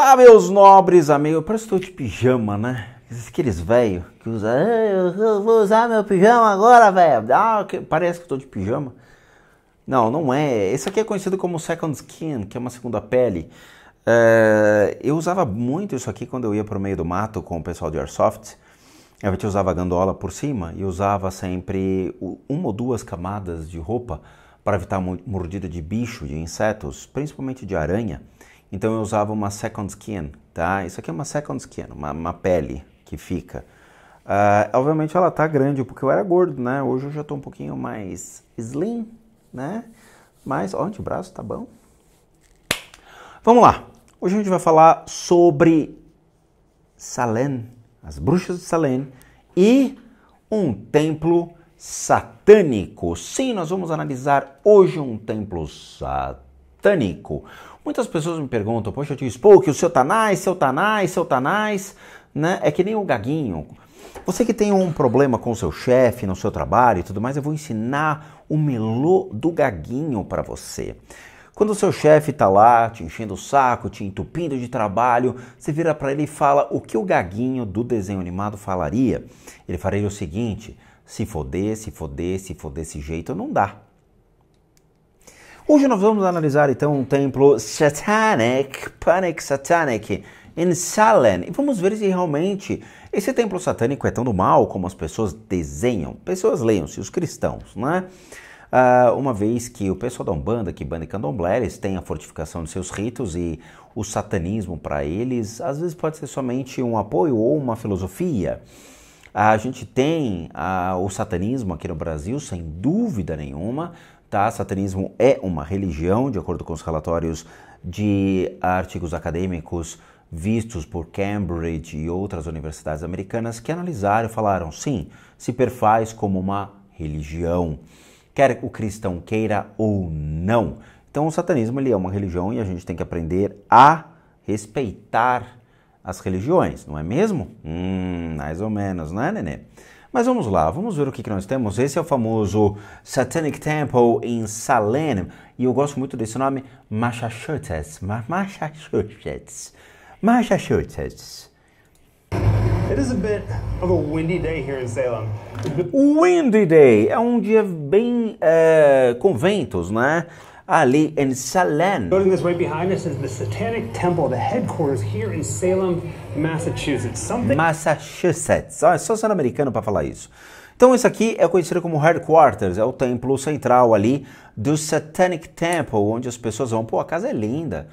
Olá, meus nobres amigos. Parece que estou de pijama, né? Aqueles velhos que usa. Eu vou usar meu pijama agora, velho. Ah, parece que estou de pijama. Não, não é. Esse aqui é conhecido como second skin, que é uma segunda pele. É... eu usava muito isso aqui quando eu ia para o meio do mato com o pessoal de Airsoft. A gente usava a gandola por cima e usava sempre uma ou duas camadas de roupa para evitar mordida de bicho, de insetos, principalmente de aranha. Então eu usava uma second skin, tá? Isso aqui é uma second skin, uma, uma pele que fica. Uh, obviamente ela tá grande porque eu era gordo, né? Hoje eu já tô um pouquinho mais slim, né? Mas, ó, o antebraço tá bom. Vamos lá. Hoje a gente vai falar sobre Salem, as bruxas de Salem e um templo satânico. Sim, nós vamos analisar hoje um templo satânico satânico. Muitas pessoas me perguntam, poxa, tio Spook, o seu Tanais, tá seu Tanais, tá seu Tanais, tá né? É que nem o Gaguinho. Você que tem um problema com o seu chefe, no seu trabalho e tudo mais, eu vou ensinar o melô do Gaguinho para você. Quando o seu chefe está lá te enchendo o saco, te entupindo de trabalho, você vira para ele e fala o que o gaguinho do desenho animado falaria. Ele faria o seguinte: se foder, se foder, se foder desse jeito, não dá. Hoje nós vamos analisar então um templo Satanic, Panic Satanic, em Salem, e vamos ver se realmente esse templo satânico é tão do mal como as pessoas desenham. Pessoas leiam-se, os cristãos, né? Uh, uma vez que o pessoal da Umbanda, que Banda e Candomblé, eles têm a fortificação de seus ritos e o satanismo para eles, às vezes pode ser somente um apoio ou uma filosofia. Uh, a gente tem uh, o satanismo aqui no Brasil, sem dúvida nenhuma, Tá? Satanismo é uma religião, de acordo com os relatórios de artigos acadêmicos vistos por Cambridge e outras universidades americanas que analisaram e falaram: sim, se perfaz como uma religião, quer o cristão queira ou não. Então, o satanismo ele é uma religião e a gente tem que aprender a respeitar as religiões, não é mesmo? Hum, mais ou menos, né, Nenê? Mas vamos lá, vamos ver o que, que nós temos. Esse é o famoso Satanic Temple em Salem, e eu gosto muito desse nome, Massachusetts. Massachusetts. Massachusetts. It is a bit of a windy day here in Salem. Windy day é um dia bem é, com ventos, né? ali em Salem. Building this right behind us is the Satanic Temple, the headquarters here in Salem, Massachusetts. Something... Massachusetts. Ah, só sendo americano para falar isso. Então isso aqui é conhecido como headquarters, é o templo central ali do Satanic Temple, onde as pessoas vão, pô, a casa é linda.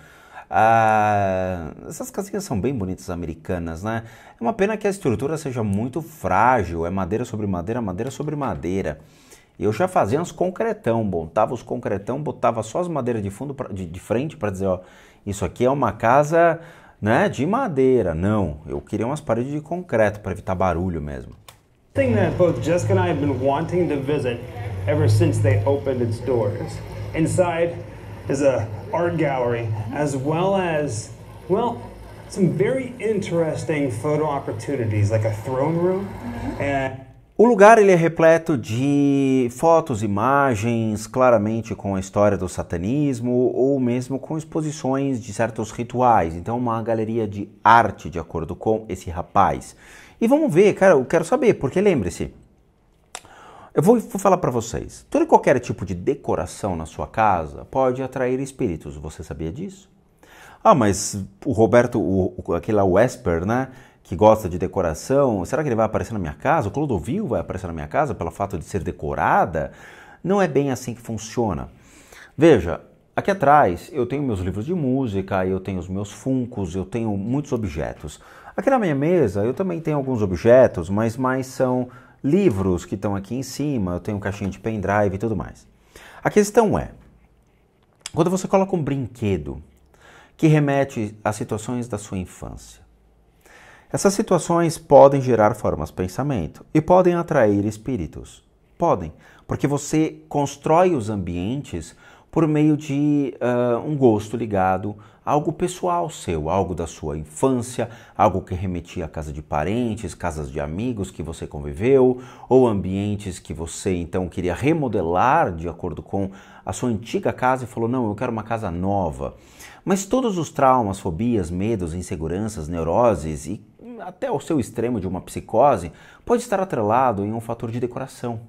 Ah, essas casinhas são bem bonitas americanas, né? É uma pena que a estrutura seja muito frágil, é madeira sobre madeira, madeira sobre madeira eu já fazia uns concretão, montava os concretão, botava só as madeiras de fundo pra, de, de, frente para dizer, ó, isso aqui é uma casa, né, de madeira. Não, eu queria umas paredes de concreto para evitar barulho mesmo. Thing that both Jessica and I have been wanting to visit ever since they opened its doors. Inside is a art gallery as well as well some very interesting photo opportunities like a throne room mm-hmm. and o lugar ele é repleto de fotos, imagens, claramente com a história do satanismo ou mesmo com exposições de certos rituais. Então, uma galeria de arte, de acordo com esse rapaz. E vamos ver, cara, eu quero saber, porque lembre-se, eu vou, vou falar para vocês: todo e qualquer tipo de decoração na sua casa pode atrair espíritos, você sabia disso? Ah, mas o Roberto, o, aquele lá, o Esper, né? que gosta de decoração, será que ele vai aparecer na minha casa? O Clodovil vai aparecer na minha casa pelo fato de ser decorada? Não é bem assim que funciona. Veja, aqui atrás eu tenho meus livros de música, eu tenho os meus funcos, eu tenho muitos objetos. Aqui na minha mesa eu também tenho alguns objetos, mas mais são livros que estão aqui em cima, eu tenho um caixinha de pendrive e tudo mais. A questão é, quando você coloca um brinquedo que remete a situações da sua infância, essas situações podem gerar formas de pensamento e podem atrair espíritos. Podem, porque você constrói os ambientes por meio de uh, um gosto ligado a algo pessoal seu, algo da sua infância, algo que remetia à casa de parentes, casas de amigos que você conviveu, ou ambientes que você então queria remodelar de acordo com a sua antiga casa e falou: não, eu quero uma casa nova. Mas todos os traumas, fobias, medos, inseguranças, neuroses e até ao seu extremo de uma psicose, pode estar atrelado em um fator de decoração.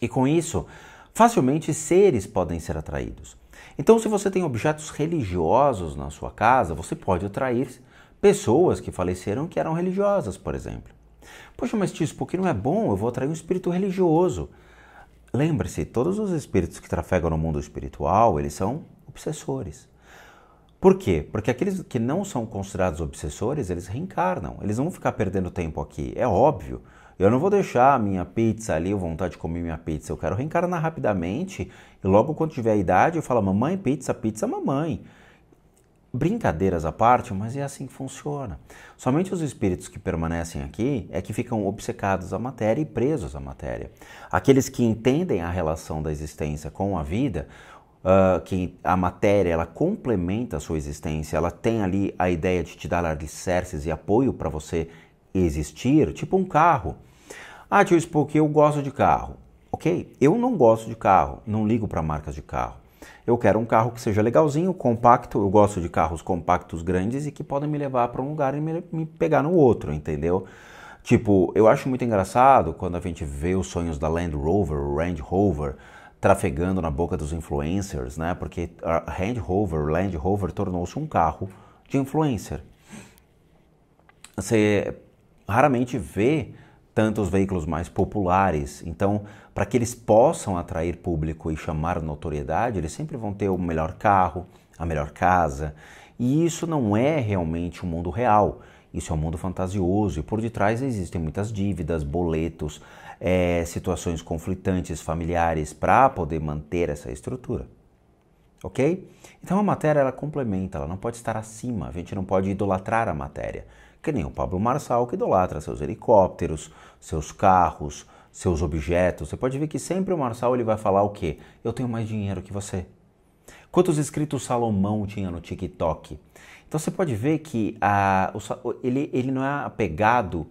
E com isso, facilmente seres podem ser atraídos. Então, se você tem objetos religiosos na sua casa, você pode atrair pessoas que faleceram que eram religiosas, por exemplo. Poxa, mas tio, isso porque não é bom, eu vou atrair um espírito religioso. Lembre-se, todos os espíritos que trafegam no mundo espiritual, eles são obsessores. Por quê? Porque aqueles que não são considerados obsessores, eles reencarnam. Eles vão ficar perdendo tempo aqui, é óbvio. Eu não vou deixar a minha pizza ali, vontade de comer minha pizza. Eu quero reencarnar rapidamente e logo quando tiver a idade eu falo, mamãe, pizza, pizza, mamãe. Brincadeiras à parte, mas é assim que funciona. Somente os espíritos que permanecem aqui é que ficam obcecados à matéria e presos à matéria. Aqueles que entendem a relação da existência com a vida uh, ah, que a matéria ela complementa a sua existência, ela tem ali a ideia de te dar alicerces e apoio para você existir, tipo um carro. Ah, tio Spook, eu gosto de carro. Ok, eu não gosto de carro, não ligo para marcas de carro. Eu quero um carro que seja legalzinho, compacto. Eu gosto de carros compactos grandes e que podem me levar para um lugar e me, me, pegar no outro, entendeu? Tipo, eu acho muito engraçado quando a gente vê os sonhos da Land Rover, Range Rover, trafegando na boca dos influencers, né? Porque a Land Rover, Land Rover tornou-se um carro de influencer. Você raramente vê tantos veículos mais populares. Então, para que eles possam atrair público e chamar notoriedade, eles sempre vão ter o melhor carro, a melhor casa. E isso não é realmente o um mundo real. Isso é um mundo fantasioso e por detrás existem muitas dívidas, boletos, é, situações conflitantes familiares para poder manter essa estrutura. Ok? Então a matéria ela complementa, ela não pode estar acima, a gente não pode idolatrar a matéria. Que nem o Pablo Marçal que idolatra seus helicópteros, seus carros, seus objetos. Você pode ver que sempre o Marçal ele vai falar o quê? Eu tenho mais dinheiro que você. Quantos inscritos Salomão tinha no TikTok? Então você pode ver que ah, a, o, ele, ele não é apegado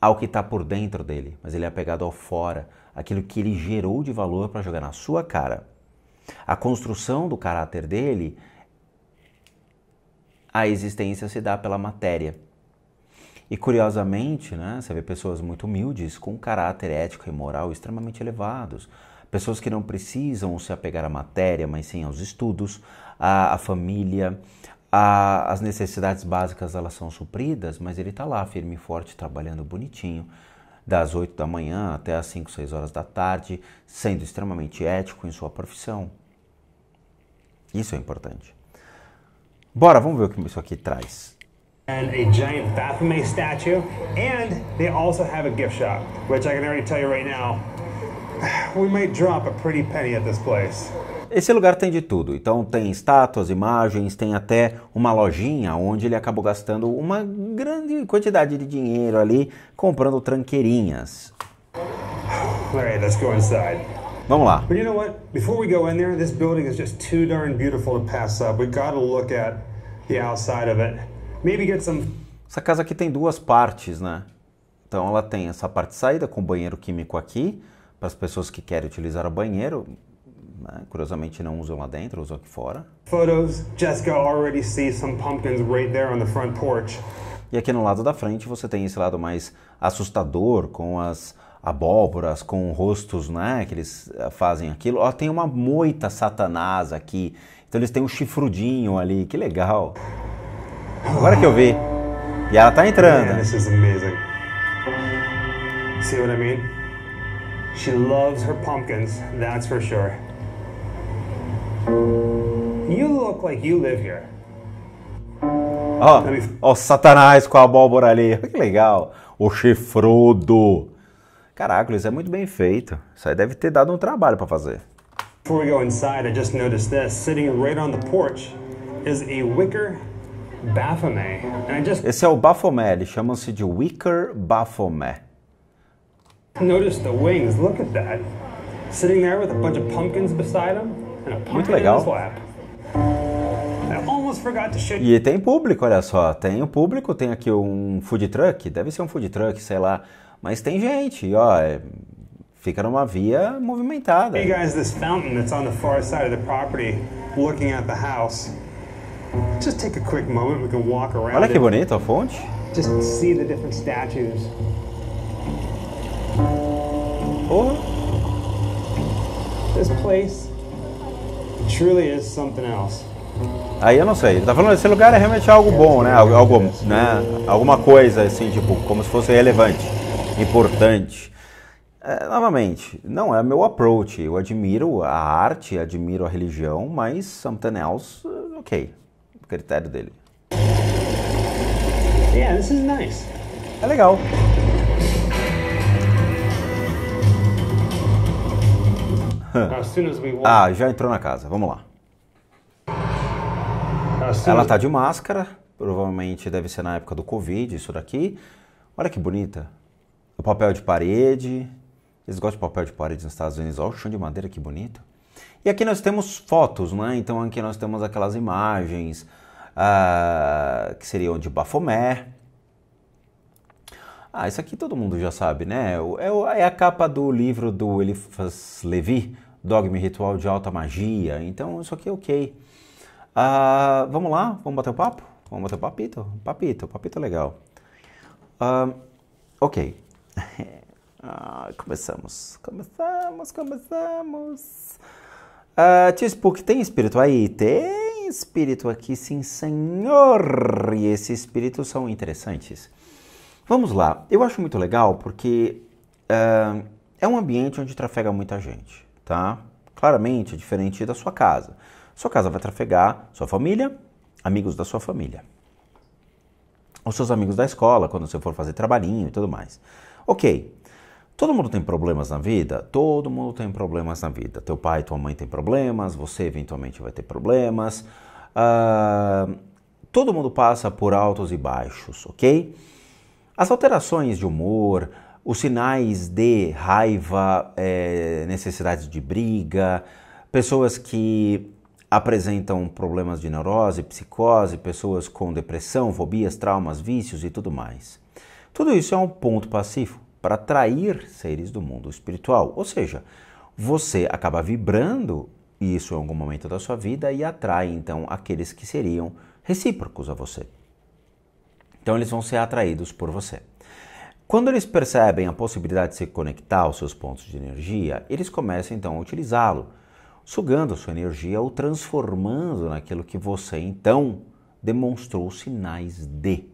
ao que está por dentro dele, mas ele é apegado ao fora, aquilo que ele gerou de valor para jogar na sua cara. A construção do caráter dele, a existência se dá pela matéria. E curiosamente, né, você vê pessoas muito humildes com caráter ético e moral extremamente elevados. Pessoas que não precisam se apegar à matéria, mas sim aos estudos, à, à família, a, as necessidades básicas elas são supridas, mas ele está lá firme e forte, trabalhando bonitinho, das 8 da manhã até as 5, 6 horas da tarde, sendo extremamente ético em sua profissão. Isso é importante. Bora, vamos ver o que isso aqui traz. and a giant Baphomet statue, and they also have a gift shop, which I can already tell you right now, we might drop a pretty penny at this place. Esse lugar tem de tudo. Então tem estátuas, imagens, tem até uma lojinha onde ele acabou gastando uma grande quantidade de dinheiro ali comprando tranqueirinhas. let's go inside. Vamos lá. But you know what? Before we go in there, this building is just too darn beautiful to pass up. We gotta look at the outside of it. Maybe get some. Essa casa aqui tem duas partes, né? Então ela tem essa parte de saída com banheiro químico aqui para as pessoas que querem utilizar o banheiro. Né? Curiosamente não usam lá dentro, usam aqui fora. Photos, Jessica already sees some pumpkins right there on the front porch. E aqui no lado da frente você tem esse lado mais assustador com as abóboras com rostos, né, que eles eh, fazem aquilo. Ó, tem uma moita satanás aqui. Então eles têm um chifrudinho ali, que legal. Agora que eu vi. E ela tá entrando. Man, this is amazing. See what I mean? She loves her pumpkins, that's for sure. You look like you live here. Ó, oh, oh, Satanás com a abóbora ali. Que legal. O chifrudo. Caraca, isso é muito bem feito. Isso aí deve ter dado um trabalho para fazer. Before we go inside, I just noticed this. Sitting right on the porch is a wicker Baphomet. Just... Esse é o Baphomet, eles chamam-se de Wicker Baphomet. Notice the wings, look at that. Sitting there with a bunch of pumpkins beside him. Muito legal. E tem público, olha só. Tem o público, tem aqui um food truck, deve ser um food truck, sei lá. Mas tem gente, ó. É, fica numa via movimentada. Hey guys, this fountain that's on the far side of the property, looking at the house. Just take a quick moment, we can walk around. Olha que bonita a fonte. Just see the different statues. Oh. This place Aí eu não sei. tá falando, esse lugar é realmente algo bom, né? Algo, né? Alguma coisa assim, tipo, como se fosse relevante, importante. É, novamente, não é meu approach. Eu admiro a arte, admiro a religião, mas something else, ok. O critério dele. Yeah, this is nice. É legal. ah, já entrou na casa, vamos lá. Ela tá de máscara, provavelmente deve ser na época do Covid, isso daqui. Olha que bonita. O papel de parede. Eles gostam de papel de parede nos Estados Unidos. Olha o chão de madeira, que bonito. E aqui nós temos fotos, né? Então aqui nós temos aquelas imagens uh, que seriam de Baphomet. Ah, isso aqui todo mundo já sabe, né? É, é a capa do livro do Eliphas Levi, dogma ritual de alta magia. Então isso aqui é ok. Uh, vamos lá, vamos bater o papo? Vamos bater o papito? Papito, papito é legal. Uh, ok. Ah, começamos, começamos, começamos. Uh, tio Spook, tem espírito aí? Tem espírito aqui, sim senhor. E esses espíritos são interessantes. Vamos lá. Eu acho muito legal porque uh, é um ambiente onde trafega muita gente tá? Claramente diferente da sua casa. Sua casa vai trafegar sua família, amigos da sua família. Os seus amigos da escola, quando você for fazer trabalhinho e tudo mais. Ok, Todo mundo tem problemas na vida? Todo mundo tem problemas na vida. Teu pai, tua mãe tem problemas, você eventualmente vai ter problemas. Uh, todo mundo passa por altos e baixos, ok? As alterações de humor, os sinais de raiva, é, necessidade de briga, pessoas que apresentam problemas de neurose, psicose, pessoas com depressão, fobias, traumas, vícios e tudo mais. Tudo isso é um ponto passivo para atrair seres do mundo espiritual, ou seja, você acaba vibrando isso em algum momento da sua vida e atrai então aqueles que seriam recíprocos a você. Então eles vão ser atraídos por você. Quando eles percebem a possibilidade de se conectar aos seus pontos de energia, eles começam então a utilizá-lo, sugando sua energia ou transformando naquilo que você então demonstrou sinais de.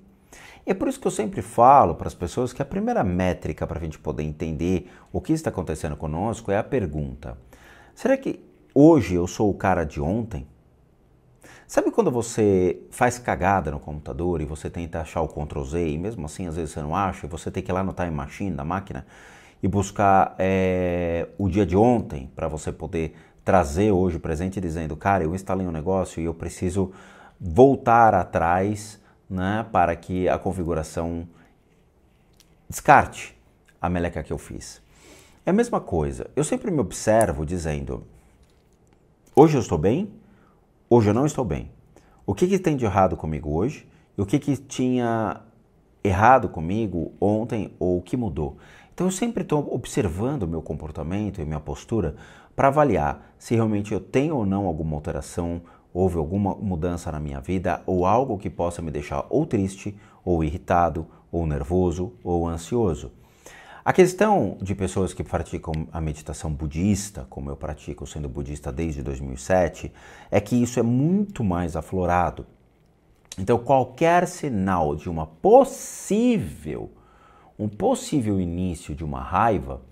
E é por isso que eu sempre falo para as pessoas que a primeira métrica para a gente poder entender o que está acontecendo conosco é a pergunta: será que hoje eu sou o cara de ontem? Sabe quando você faz cagada no computador e você tenta achar o Ctrl Z e mesmo assim às vezes você não acha e você tem que ir lá no Time Machine da máquina e buscar é, o dia de ontem para você poder trazer hoje o presente dizendo, cara, eu instalei um negócio e eu preciso voltar atrás né, para que a configuração descarte a meleca que eu fiz. É a mesma coisa. Eu sempre me observo dizendo: hoje eu estou bem, Hoje eu não estou bem. O que, que tem de errado comigo hoje? E o que, que tinha errado comigo ontem ou o que mudou? Então eu sempre estou observando o meu comportamento e minha postura para avaliar se realmente eu tenho ou não alguma alteração, houve alguma mudança na minha vida ou algo que possa me deixar ou triste, ou irritado, ou nervoso, ou ansioso. A questão de pessoas que praticam a meditação budista, como eu pratico sendo budista desde 2007, é que isso é muito mais aflorado. Então, qualquer sinal de uma possível, um possível início de uma raiva,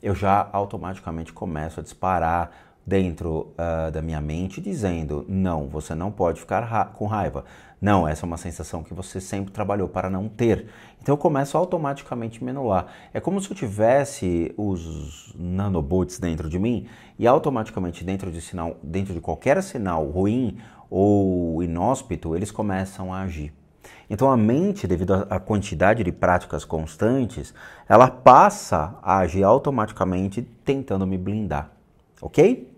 eu já automaticamente começo a disparar dentro uh, da minha mente dizendo: não, você não pode ficar ra com raiva. Não, essa é uma sensação que você sempre trabalhou para não ter. Então eu começo automaticamente a menular. É como se eu tivesse os nanobots dentro de mim e automaticamente dentro de sinal, dentro de qualquer sinal ruim ou inóspito, eles começam a agir. Então a mente, devido à quantidade de práticas constantes, ela passa a agir automaticamente tentando me blindar. OK?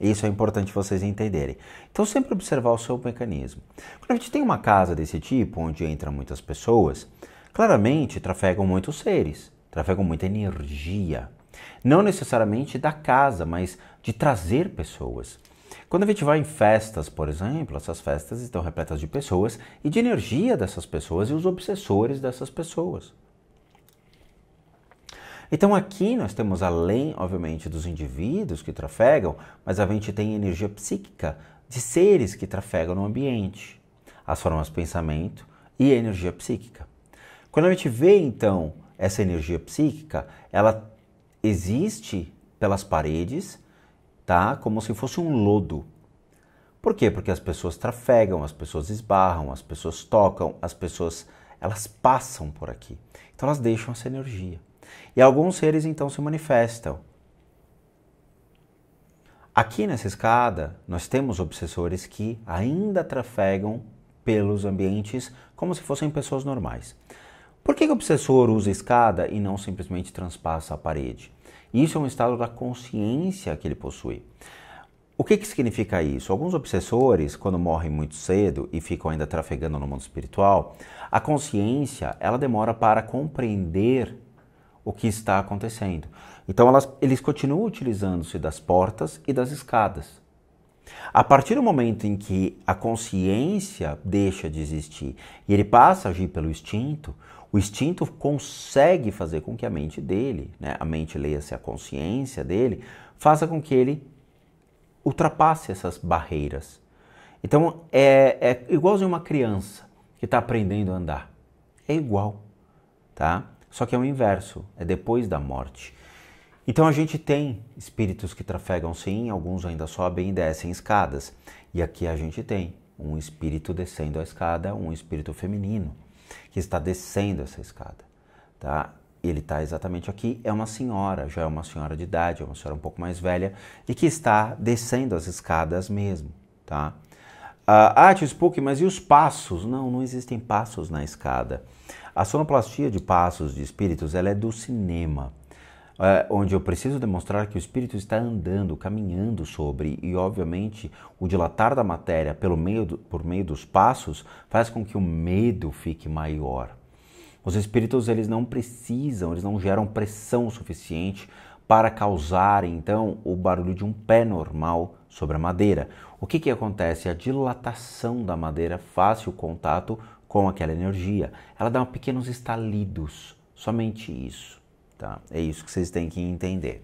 Isso é importante vocês entenderem. Então, sempre observar o seu mecanismo. Quando a gente tem uma casa desse tipo, onde entram muitas pessoas, claramente trafegam muitos seres, trafegam muita energia. Não necessariamente da casa, mas de trazer pessoas. Quando a gente vai em festas, por exemplo, essas festas estão repletas de pessoas e de energia dessas pessoas e os obsessores dessas pessoas. Então aqui nós temos, além, obviamente, dos indivíduos que trafegam, mas a gente tem energia psíquica de seres que trafegam no ambiente, as formas de pensamento e a energia psíquica. Quando a gente vê, então, essa energia psíquica, ela existe pelas paredes, tá? Como se fosse um lodo. Por quê? Porque as pessoas trafegam, as pessoas esbarram, as pessoas tocam, as pessoas elas passam por aqui. Então elas deixam essa energia. E alguns seres então se manifestam. Aqui nessa escada, nós temos obsessores que ainda trafegam pelos ambientes como se fossem pessoas normais. Por que, que o obsessor usa escada e não simplesmente transpassa a parede? Isso é um estado da consciência que ele possui. O que, que significa isso? Alguns obsessores, quando morrem muito cedo e ficam ainda trafegando no mundo espiritual, a consciência ela demora para compreender o que está acontecendo. Então elas, eles continuam utilizando-se das portas e das escadas. A partir do momento em que a consciência deixa de existir e ele passa a agir pelo instinto, o instinto consegue fazer com que a mente dele, né, a mente leia-se a consciência dele, faça com que ele ultrapasse essas barreiras. Então é, é igualzinho uma criança que está aprendendo a andar. É igual, tá? Só que é o inverso, é depois da morte. Então a gente tem espíritos que trafegam sim, alguns ainda sobem e descem escadas. E aqui a gente tem um espírito descendo a escada, um espírito feminino que está descendo essa escada, tá? Ele está exatamente aqui, é uma senhora, já é uma senhora de idade, é uma senhora um pouco mais velha e que está descendo as escadas mesmo, tá? Ah, ah, tio Spook, mas e os passos? Não, não existem passos na escada. A sonoplastia de passos de espíritos ela é do cinema, eh, onde eu preciso demonstrar que o espírito está andando, caminhando sobre, e obviamente o dilatar da matéria pelo meio do, por meio dos passos faz com que o medo fique maior. Os espíritos eles não precisam, eles não geram pressão suficiente para causar então o barulho de um pé normal sobre a madeira. O que, que acontece? A dilatação da madeira faz o contato com aquela energia. Ela dá pequenos estalidos, somente isso. Tá? É isso que vocês têm que entender.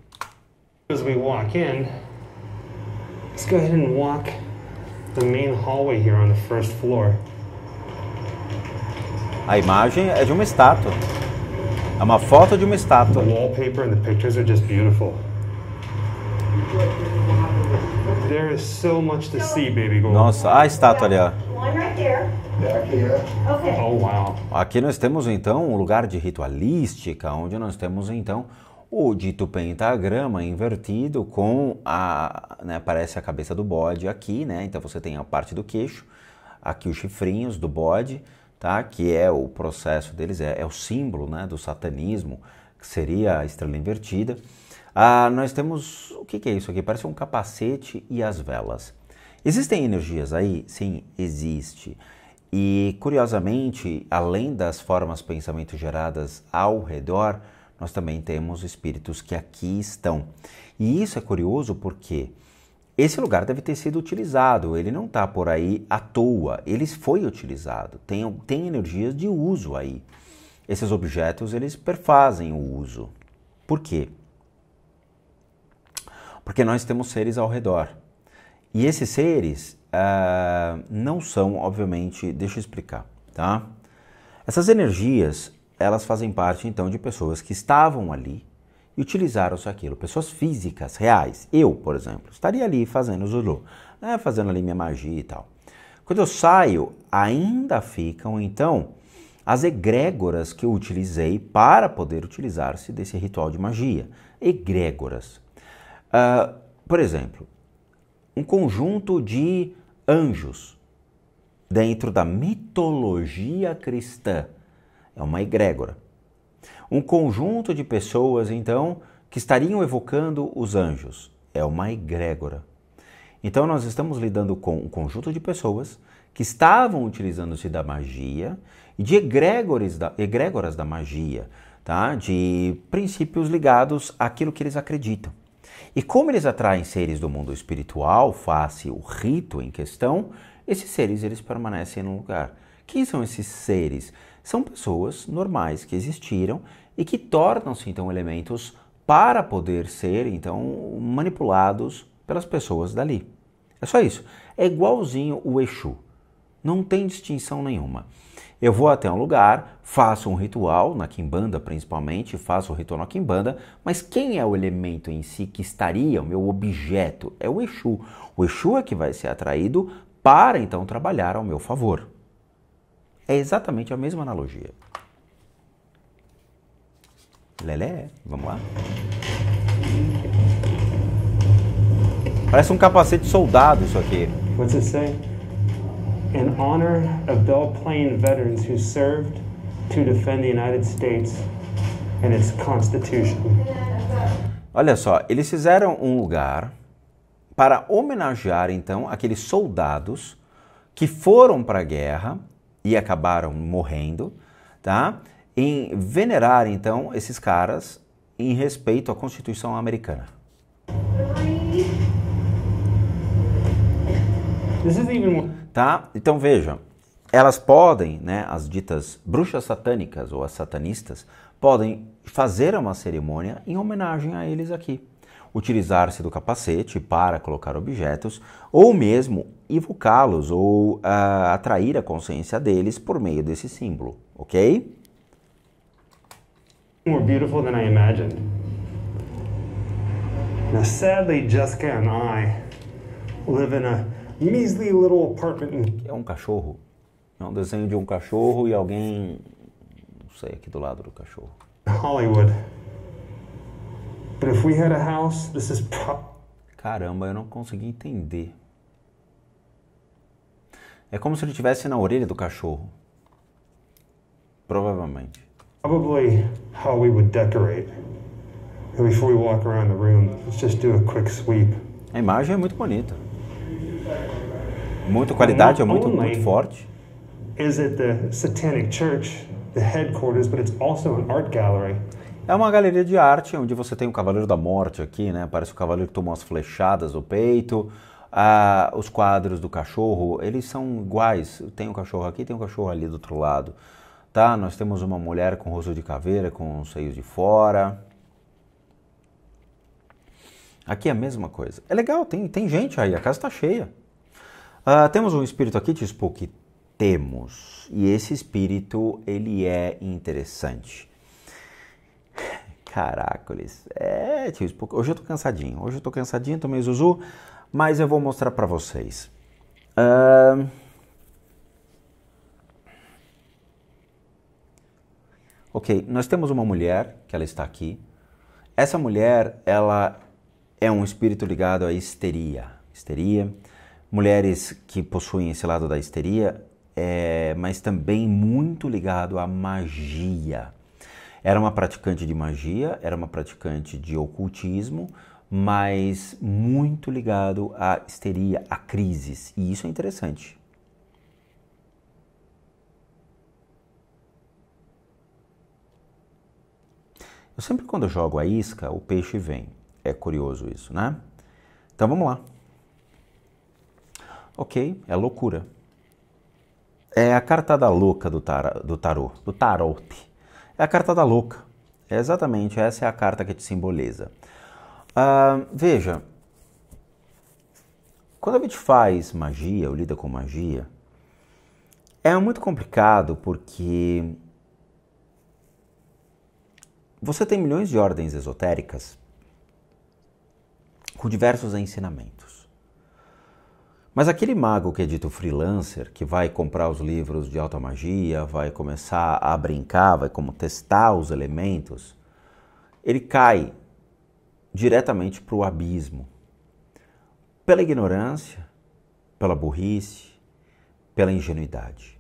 As we walk in, let's go ahead and walk the main hallway here on the first floor. A imagem é de uma estátua. É uma foto de uma estátua. The wallpaper and the pictures are just beautiful. There is so much to see, baby Nossa, a estátua ali, ó. É é. Oh, aqui nós temos então um lugar de ritualística, onde nós temos então o dito pentagrama invertido com a, né, aparece a cabeça do bode aqui, né? Então você tem a parte do queixo, aqui os chifrinhos do bode, tá? Que é o processo deles, é, é o símbolo, né, do satanismo, que seria a estrela invertida. Ah, nós temos. O que, é isso aqui? Parece um capacete e as velas. Existem energias aí? Sim, existe. E curiosamente, além das formas pensamento geradas ao redor, nós também temos espíritos que aqui estão. E isso é curioso porque esse lugar deve ter sido utilizado, ele não está por aí à toa, ele foi utilizado, tem, tem energias de uso aí. Esses objetos, eles perfazem o uso. Por quê? Porque nós temos seres ao redor. E esses seres uh, não são, obviamente, deixa eu explicar, tá? Essas energias, elas fazem parte então de pessoas que estavam ali e utilizaram-se aquilo. Pessoas físicas, reais. Eu, por exemplo, estaria ali fazendo Zulu, né? fazendo ali minha magia e tal. Quando eu saio, ainda ficam então as egrégoras que eu utilizei para poder utilizar-se desse ritual de magia. Egrégoras. Ah, por exemplo, um conjunto de anjos dentro da mitologia cristã é uma egrégora. Um conjunto de pessoas, então, que estariam evocando os anjos é uma egrégora. Então, nós estamos lidando com um conjunto de pessoas que estavam utilizando-se da magia e de egrégores da, egrégoras da magia, tá? de princípios ligados àquilo que eles acreditam. E como eles atraem seres do mundo espiritual, face o rito em questão, esses seres eles permanecem no lugar. Quem são esses seres? São pessoas normais que existiram e que tornam-se então elementos para poder ser então manipulados pelas pessoas dali. É só isso. É igualzinho o Exu. Não tem distinção nenhuma. Eu vou até um lugar, faço um ritual, na Kimbanda principalmente, faço o um ritual na Kimbanda, mas quem é o elemento em si que estaria, o meu objeto? É o Exu. O Exu é que vai ser atraído para então trabalhar ao meu favor. É exatamente a mesma analogia. Lelé, vamos lá. Parece um capacete soldado isso aqui. What ser. say? in honor of Belle Plaine veterans who served to defend the United States and its Constitution. Olha só, eles fizeram um lugar para homenagear então aqueles soldados que foram para a guerra e acabaram morrendo, tá? Em venerar então esses caras em respeito à Constituição americana. This is even tá? Então veja, elas podem, né, as ditas bruxas satânicas ou as satanistas, podem fazer uma cerimônia em homenagem a eles aqui. Utilizar-se do capacete para colocar objetos ou mesmo evocá-los ou uh, atrair a consciência deles por meio desse símbolo, ok? More beautiful than I imagined. Now, sadly, Jessica and I live in a measly little apartment. Hum. É um cachorro. É um desenho de um cachorro e alguém. Não sei, aqui do lado do cachorro. Hollywood. But if we had a house, this is. Caramba, eu não consegui entender. É como se ele estivesse na orelha do cachorro. Provavelmente. Probably how we would decorate. And before we walk around the room, let's just do a quick sweep. A imagem é muito bonita. Muita qualidade, é muito, muito forte. É uma galeria de arte onde você tem o Cavaleiro da Morte aqui, né? Parece o Cavaleiro que tomou as flechadas no peito. Ah, os quadros do cachorro, eles são iguais. Tem um cachorro aqui, tem um cachorro ali do outro lado. Tá? Nós temos uma mulher com rosto de caveira, com os seios de fora. Aqui é a mesma coisa. É legal, tem, tem gente aí, a casa está cheia. Uh, temos um espírito aqui, Tispo, que temos. E esse espírito, ele é interessante. Caracoles. É, Tispo, hoje eu tô cansadinho. Hoje eu tô cansadinho, tô meio zuzu. Mas eu vou mostrar para vocês. Uh... Ok, nós temos uma mulher que ela está aqui. Essa mulher, ela é um espírito ligado à histeria. Histeria mulheres que possuem esse lado da histeria, é, mas também muito ligado à magia. Era uma praticante de magia, era uma praticante de ocultismo, mas muito ligado à histeria, a crises. E isso é interessante. Eu sempre quando eu jogo a isca, o peixe vem. É curioso isso, né? Então vamos lá. Ok, é loucura. É a carta da louca do, tar, do tarô, do tarot. É a carta da louca. É exatamente, essa é a carta que te simboliza. Ah, veja, quando a gente faz magia, ou lida com magia, é muito complicado porque você tem milhões de ordens esotéricas com diversos ensinamentos. Mas aquele mago que é dito freelancer, que vai comprar os livros de alta magia, vai começar a brincar, vai como testar os elementos, ele cai diretamente para o abismo. Pela ignorância, pela burrice, pela ingenuidade.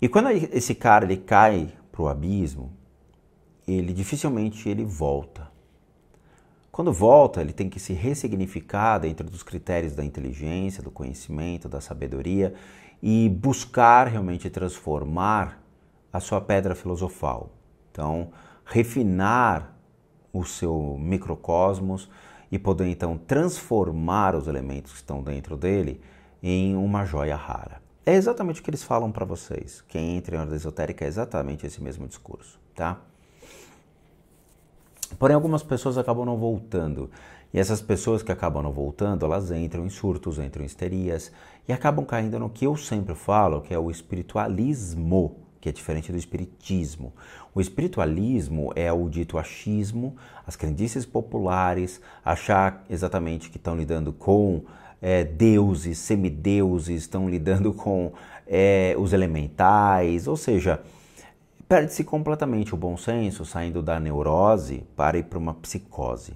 E quando esse cara ele cai para o abismo, ele dificilmente ele volta. Quando volta, ele tem que se ressignificar dentro dos critérios da inteligência, do conhecimento, da sabedoria e buscar realmente transformar a sua pedra filosofal. Então, refinar o seu microcosmos e poder então transformar os elementos que estão dentro dele em uma joia rara. É exatamente o que eles falam para vocês. Quem entra em ordem esotérica é exatamente esse mesmo discurso, tá? Porém, algumas pessoas acabam não voltando. E essas pessoas que acabam não voltando, elas entram em surtos, entram em histerias e acabam caindo no que eu sempre falo, que é o espiritualismo, que é diferente do espiritismo. O espiritualismo é o dito achismo, as crendices populares, achar exatamente que estão lidando com é, deuses, semideuses, estão lidando com é, os elementais, ou seja, perde-se completamente o bom senso, saindo da neurose para ir para uma psicose.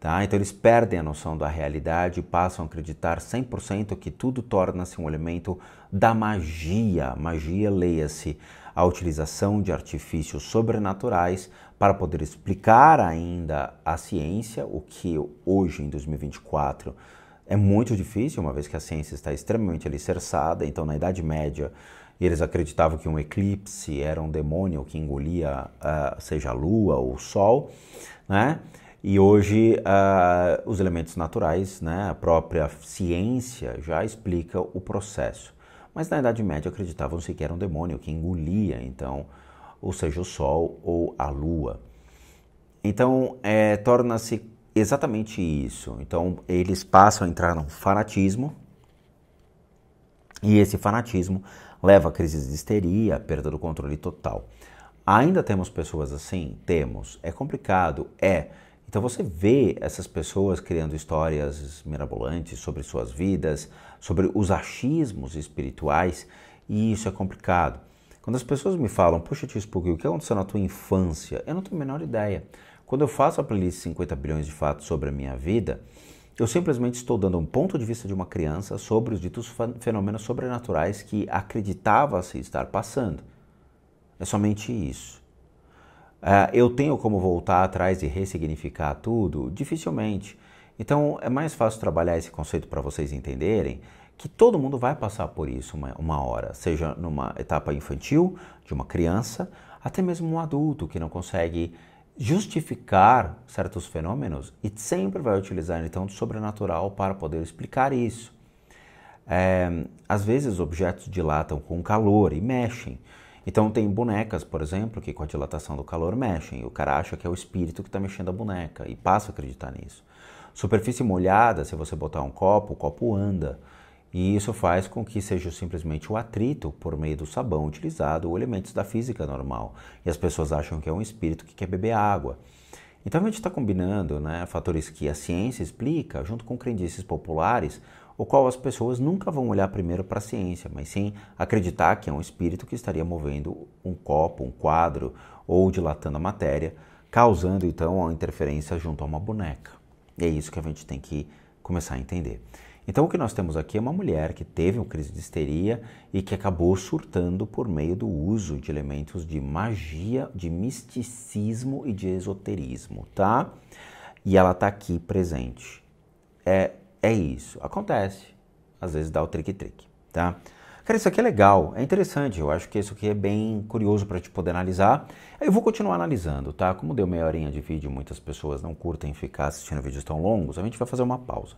Tá? Então eles perdem a noção da realidade e passam a acreditar 100% que tudo torna-se um elemento da magia. Magia, leia-se, a utilização de artifícios sobrenaturais para poder explicar ainda a ciência, o que hoje em 2024 é muito difícil, uma vez que a ciência está extremamente alicerçada. Então, na Idade Média, e eles acreditavam que um eclipse era um demônio que engolia, uh, seja a lua ou o sol, né? E hoje uh, os elementos naturais, né, a própria ciência já explica o processo. Mas na Idade Média acreditavam-se que era um demônio que engolia, então, ou seja, o Sol ou a Lua. Então, é, torna-se exatamente isso. Então, eles passam a entrar num fanatismo, e esse fanatismo leva a crises de histeria, perda do controle total. Ainda temos pessoas assim? Temos. É complicado? É. Então você vê essas pessoas criando histórias mirabolantes sobre suas vidas, sobre os achismos espirituais, e isso é complicado. Quando as pessoas me falam, puxa, tio Spook, o que aconteceu na tua infância? Eu não tenho a menor ideia. Quando eu faço a playlist 50 bilhões de fatos sobre a minha vida, eu simplesmente estou dando um ponto de vista de uma criança sobre os ditos fenômenos sobrenaturais que acreditava-se estar passando. É somente isso. Uh, eu tenho como voltar atrás e ressignificar tudo? Dificilmente. Então é mais fácil trabalhar esse conceito para vocês entenderem que todo mundo vai passar por isso uma, uma hora, seja numa etapa infantil, de uma criança, até mesmo um adulto que não consegue justificar certos fenômenos e sempre vai utilizar então o sobrenatural para poder explicar isso. É, às vezes objetos dilatam com calor e mexem. Então tem bonecas, por exemplo, que com a dilatação do calor mexem. O cara acha que é o espírito que está mexendo a boneca e passa a acreditar nisso. Superfície molhada, se você botar um copo, o copo anda. E isso faz com que seja simplesmente o atrito por meio do sabão utilizado ou elementos da física normal. E as pessoas acham que é um espírito que quer beber água. Então a gente está combinando né, fatores que a ciência explica, junto com crendices populares, o qual as pessoas nunca vão olhar primeiro para a ciência, mas sim acreditar que é um espírito que estaria movendo um copo, um quadro ou dilatando a matéria, causando então a interferência junto a uma boneca. E é isso que a gente tem que começar a entender. Então, o que nós temos aqui é uma mulher que teve uma crise de histeria e que acabou surtando por meio do uso de elementos de magia, de misticismo e de esoterismo, tá? E ela tá aqui presente. É, é isso. Acontece. Às vezes dá o trick-trick, tá? Cara, isso aqui é legal, é interessante. Eu acho que isso aqui é bem curioso para te poder analisar. Eu vou continuar analisando, tá? Como deu meia horinha de vídeo, muitas pessoas não curtem ficar assistindo vídeos tão longos, a gente vai fazer uma pausa.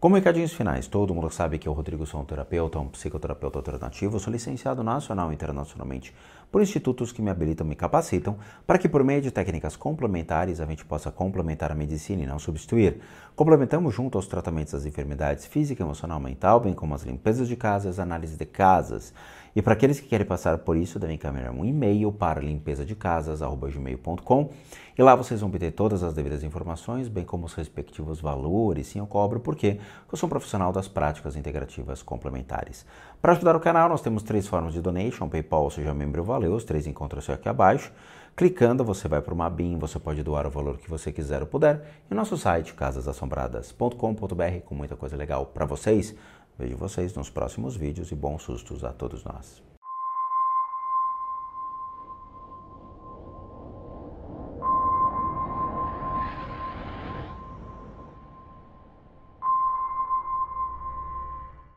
Comunicadinhos finais, todo mundo sabe que eu, Rodrigo, sou um terapeuta, um psicoterapeuta alternativo, sou licenciado nacional e internacionalmente por institutos que me habilitam e me capacitam para que, por meio de técnicas complementares, a gente possa complementar a medicina e não substituir. Complementamos junto aos tratamentos das enfermidades física, emocional, mental, bem como as limpezas de casas, análise de casas e para aqueles que querem passar por isso, devem encaminhar um e-mail para limpeza de casas@gmail.com e lá vocês vão obter todas as devidas informações, bem como os respectivos valores. Sim, eu cobro porque eu sou um profissional das práticas integrativas complementares. Para ajudar o canal, nós temos três formas de donation: PayPal, seja membro, valeu. Os três encontram-se aqui abaixo. Clicando, você vai para o Mabim, você pode doar o valor que você quiser ou puder. E nosso site, casasassombradas.com.br, com muita coisa legal para vocês. Vejo vocês nos próximos vídeos e bons sustos a todos nós.